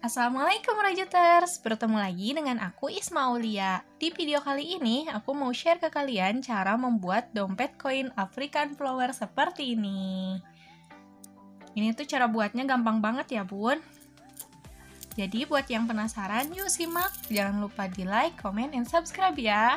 Assalamualaikum Rajuters, bertemu lagi dengan aku Isma Aulia. Di video kali ini, aku mau share ke kalian cara membuat dompet koin African Flower seperti ini. Ini tuh cara buatnya gampang banget ya bun. Jadi buat yang penasaran, yuk simak. Jangan lupa di like, comment, and subscribe ya.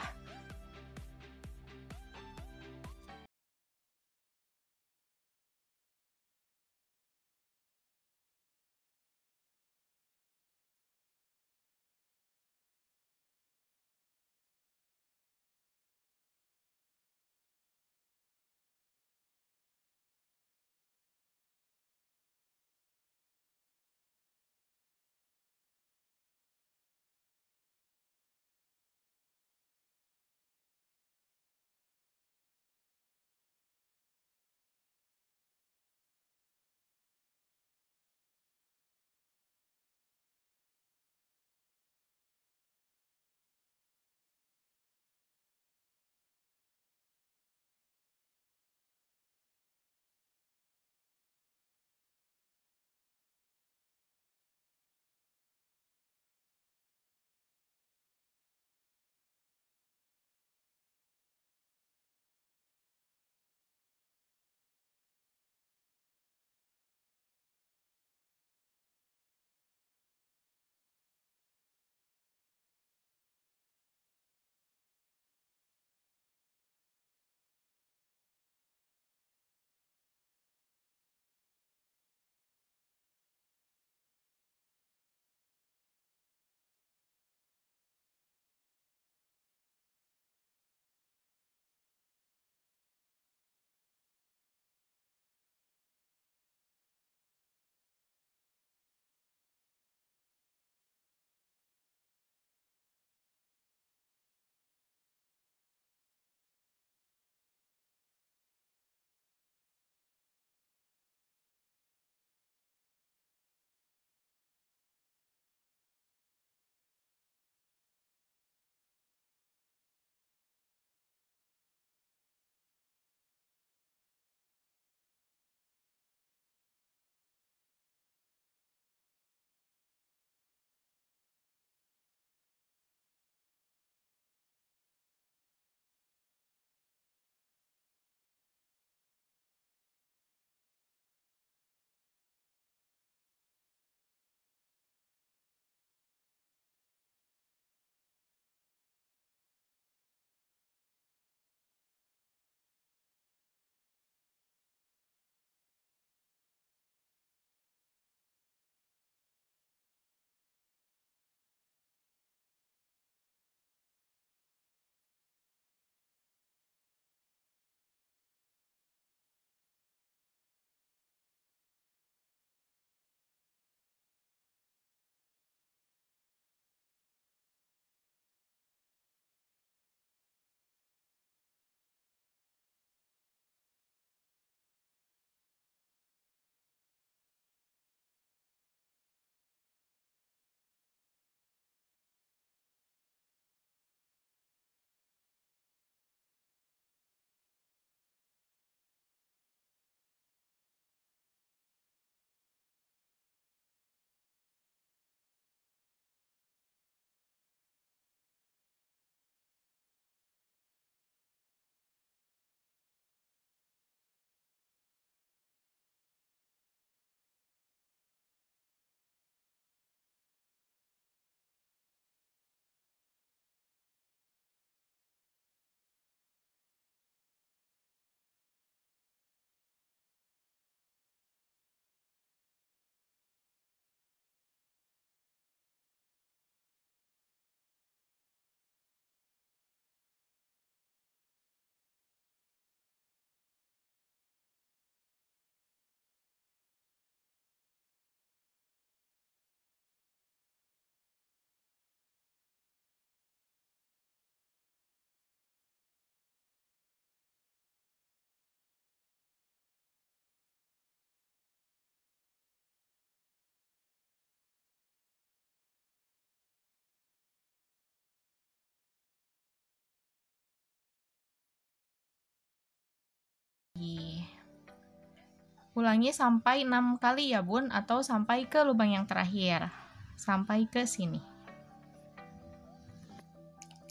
Ulangi sampai 6 kali ya bun atau sampai ke lubang yang terakhir. Sampai ke sini.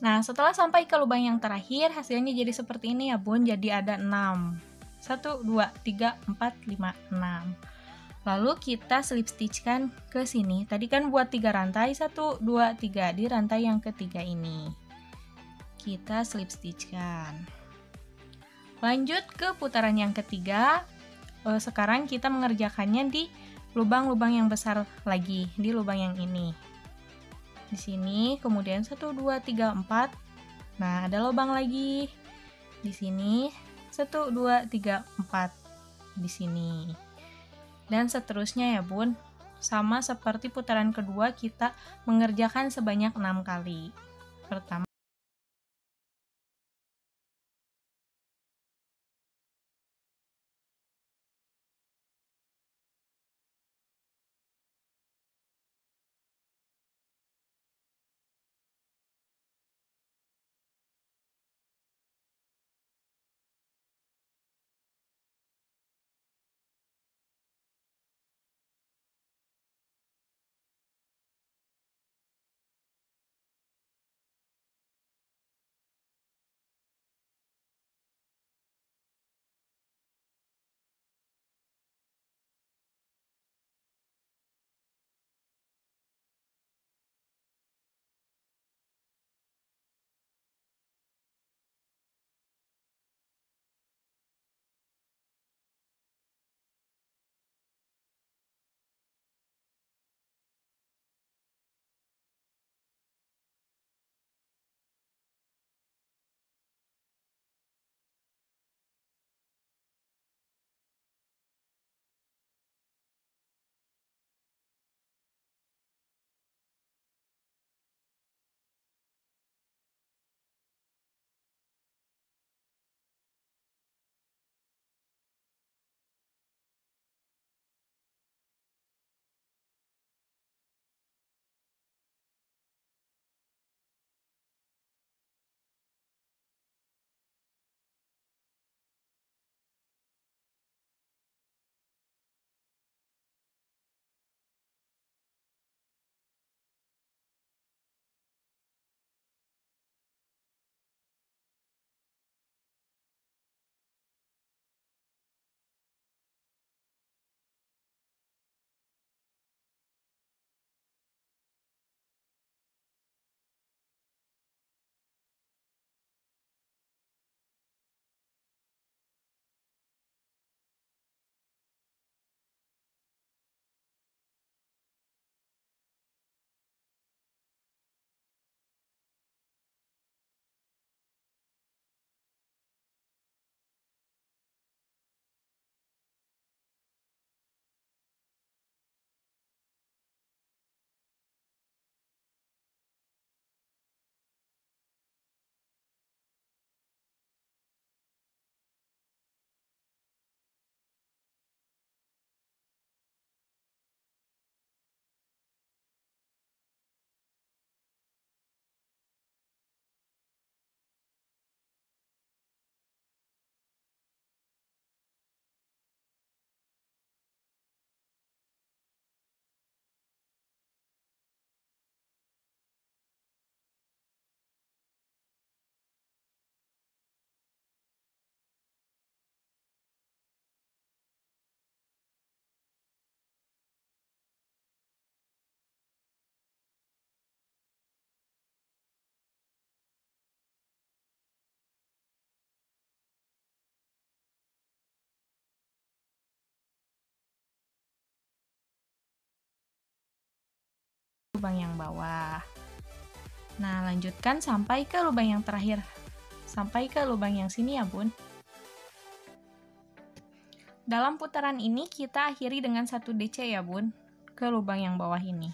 Nah, setelah sampai ke lubang yang terakhir, hasilnya jadi seperti ini ya bun. Jadi ada 6. 1, 2, 3, 4, 5, 6. Lalu kita slip stitchkan ke sini. Tadi kan buat 3 rantai, 1, 2, 3 di rantai yang ketiga ini. Kita slip stitchkan. Lanjut ke putaran yang ketiga, uh, sekarang kita mengerjakannya di lubang-lubang yang besar lagi, di lubang yang ini. Di sini, kemudian 1, 2, 3, 4. Nah, ada lubang lagi. Di sini, 1, 2, 3, 4. Di sini. Dan seterusnya ya bun. Sama seperti putaran kedua, kita mengerjakan sebanyak enam kali. Pertama, lubang yang bawah. Nah, lanjutkan sampai ke lubang yang terakhir. Sampai ke lubang yang sini ya, Bun. Dalam putaran ini kita akhiri dengan satu DC ya, Bun, ke lubang yang bawah ini.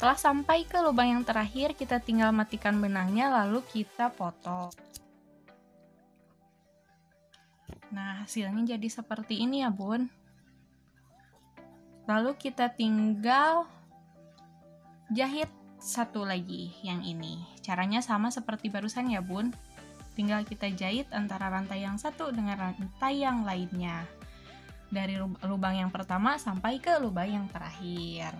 Setelah sampai ke lubang yang terakhir, kita tinggal matikan benangnya lalu kita potong. Nah, hasilnya jadi seperti ini ya, Bun. Lalu kita tinggal jahit satu lagi yang ini. Caranya sama seperti barusan ya, Bun. Tinggal kita jahit antara rantai yang satu dengan rantai yang lainnya. Dari lubang yang pertama sampai ke lubang yang terakhir.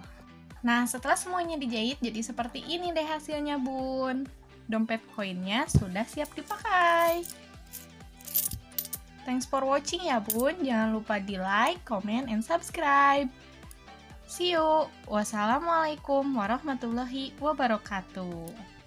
Nah, setelah semuanya dijahit, jadi seperti ini deh hasilnya, Bun. Dompet koinnya sudah siap dipakai. Thanks for watching ya, Bun. Jangan lupa di like, comment, and subscribe. See you. Wassalamualaikum warahmatullahi wabarakatuh.